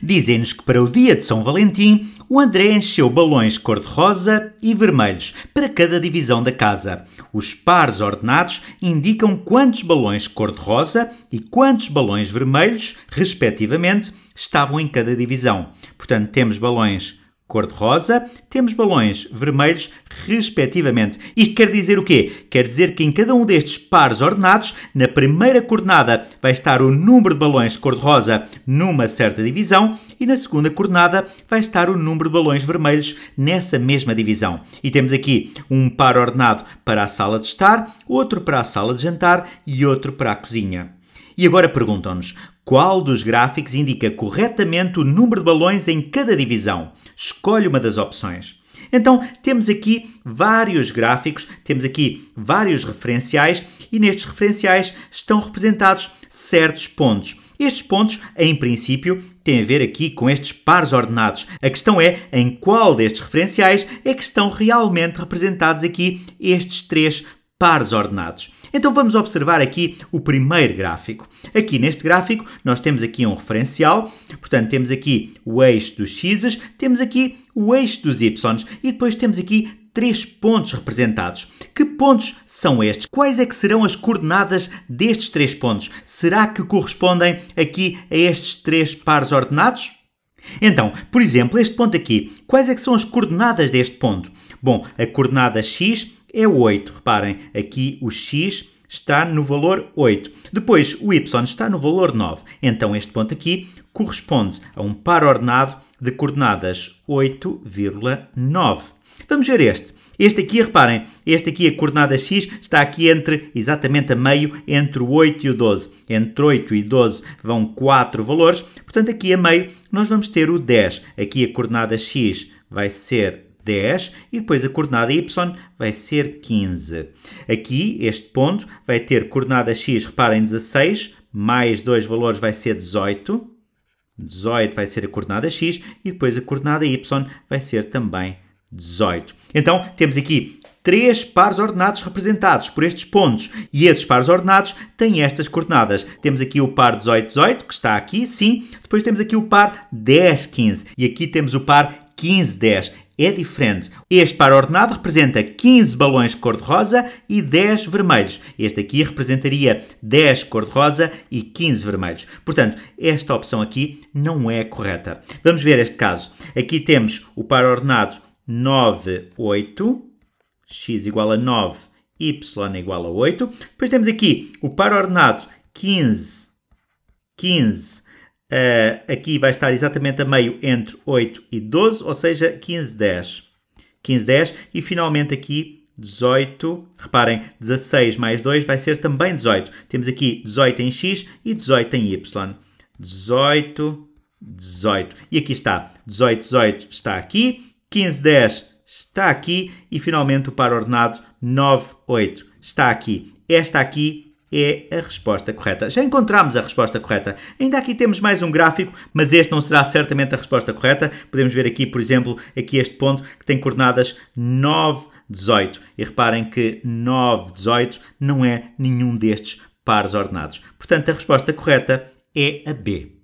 Dizem-nos que para o dia de São Valentim, o André encheu balões cor-de-rosa e vermelhos para cada divisão da casa. Os pares ordenados indicam quantos balões cor-de-rosa e quantos balões vermelhos, respectivamente, estavam em cada divisão. Portanto, temos balões cor-de-rosa, temos balões vermelhos, respectivamente. Isto quer dizer o quê? Quer dizer que em cada um destes pares ordenados, na primeira coordenada vai estar o número de balões cor-de-rosa numa certa divisão e na segunda coordenada vai estar o número de balões vermelhos nessa mesma divisão. E temos aqui um par ordenado para a sala de estar, outro para a sala de jantar e outro para a cozinha. E agora perguntam-nos qual dos gráficos indica corretamente o número de balões em cada divisão. Escolhe uma das opções. Então, temos aqui vários gráficos, temos aqui vários referenciais e nestes referenciais estão representados certos pontos. Estes pontos, em princípio, têm a ver aqui com estes pares ordenados. A questão é em qual destes referenciais é que estão realmente representados aqui estes três pares ordenados. Então vamos observar aqui o primeiro gráfico. Aqui neste gráfico nós temos aqui um referencial, portanto temos aqui o eixo dos x's, temos aqui o eixo dos y's e depois temos aqui três pontos representados. Que pontos são estes? Quais é que serão as coordenadas destes três pontos? Será que correspondem aqui a estes três pares ordenados? Então, por exemplo, este ponto aqui, quais é que são as coordenadas deste ponto? Bom, a coordenada x é 8. Reparem, aqui o x está no valor 8. Depois, o y está no valor 9. Então, este ponto aqui corresponde a um par ordenado de coordenadas 8,9. Vamos ver este. Este aqui, reparem, este aqui, a coordenada x, está aqui entre, exatamente a meio, entre o 8 e o 12. Entre 8 e 12 vão 4 valores, portanto, aqui a meio nós vamos ter o 10. Aqui a coordenada x vai ser 10 e depois a coordenada y vai ser 15. Aqui, este ponto vai ter coordenada x, reparem, 16, mais dois valores vai ser 18. 18 vai ser a coordenada x e depois a coordenada y vai ser também 18. Então, temos aqui três pares ordenados representados por estes pontos. E esses pares ordenados têm estas coordenadas. Temos aqui o par 18, 18, que está aqui, sim. Depois temos aqui o par 10, 15. E aqui temos o par 15, 10 é diferente. Este par ordenado representa 15 balões cor-de-rosa e 10 vermelhos. Este aqui representaria 10 cor-de-rosa e 15 vermelhos. Portanto, esta opção aqui não é correta. Vamos ver este caso. Aqui temos o par ordenado 9, 8, x igual a 9, y igual a 8. Depois temos aqui o par ordenado 15, 15, Uh, aqui vai estar exatamente a meio entre 8 e 12, ou seja, 15, 10. 15, 10. E finalmente aqui 18, reparem, 16 mais 2 vai ser também 18. Temos aqui 18 em x e 18 em y. 18, 18. E aqui está, 18, 18 está aqui, 15, 10 está aqui e finalmente o par ordenado 9, 8 está aqui. Esta aqui é a resposta correta. Já encontramos a resposta correta. Ainda aqui temos mais um gráfico, mas este não será certamente a resposta correta. Podemos ver aqui, por exemplo, aqui este ponto que tem coordenadas 9, 18. E reparem que 9, 18 não é nenhum destes pares ordenados. Portanto, a resposta correta é a B.